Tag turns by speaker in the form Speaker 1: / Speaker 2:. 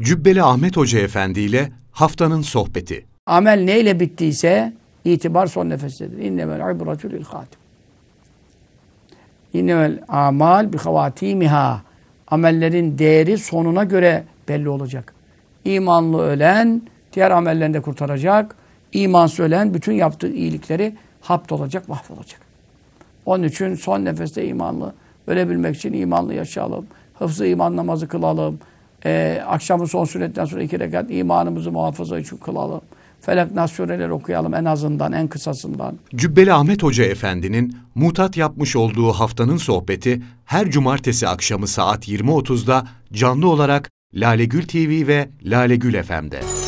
Speaker 1: Cübbeli Ahmet Hoca Efendi ile haftanın sohbeti.
Speaker 2: Amel neyle bittiyse itibar son nefestedir. İnnevel ibretül il hatim. İnnevel amal bi havatimiha. Amellerin değeri sonuna göre belli olacak. İmanlı ölen diğer amellerini de kurtaracak. İmansız ölen bütün yaptığı iyilikleri hapt olacak, mahvolacak. Onun için son nefeste imanlı ölebilmek için imanlı yaşayalım. Hıfzı iman namazı kılalım e, akşamın son sünnetten sonra iki rekat imanımızı muhafaza için kılalım. Felak nasureler okuyalım en azından, en kısasından.
Speaker 1: Cübbeli Ahmet Hoca Efendi'nin mutat yapmış olduğu haftanın sohbeti her cumartesi akşamı saat 20.30'da canlı olarak Lalegül TV ve Lalegül FM'de.